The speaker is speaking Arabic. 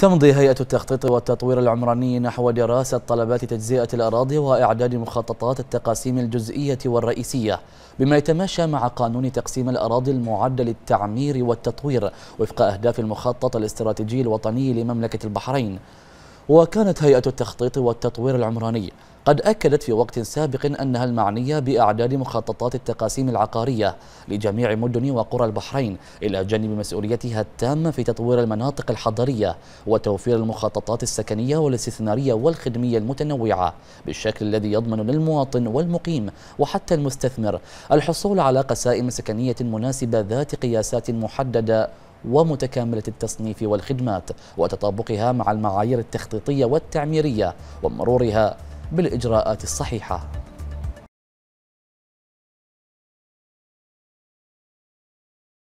تمضي هيئة التخطيط والتطوير العمراني نحو دراسة طلبات تجزئة الأراضي وإعداد مخططات التقاسيم الجزئية والرئيسية بما يتماشى مع قانون تقسيم الأراضي المعد للتعمير والتطوير وفق أهداف المخطط الاستراتيجي الوطني لمملكة البحرين وكانت هيئة التخطيط والتطوير العمراني قد أكدت في وقت سابق أنها المعنية بإعداد مخططات التقاسيم العقارية لجميع مدن وقرى البحرين إلى جانب مسؤوليتها التامة في تطوير المناطق الحضرية وتوفير المخططات السكنية والاستثمارية والخدمية المتنوعة بالشكل الذي يضمن للمواطن والمقيم وحتى المستثمر الحصول على قسائم سكنية مناسبة ذات قياسات محددة ومتكاملة التصنيف والخدمات وتطابقها مع المعايير التخطيطية والتعميرية ومرورها بالإجراءات الصحيحة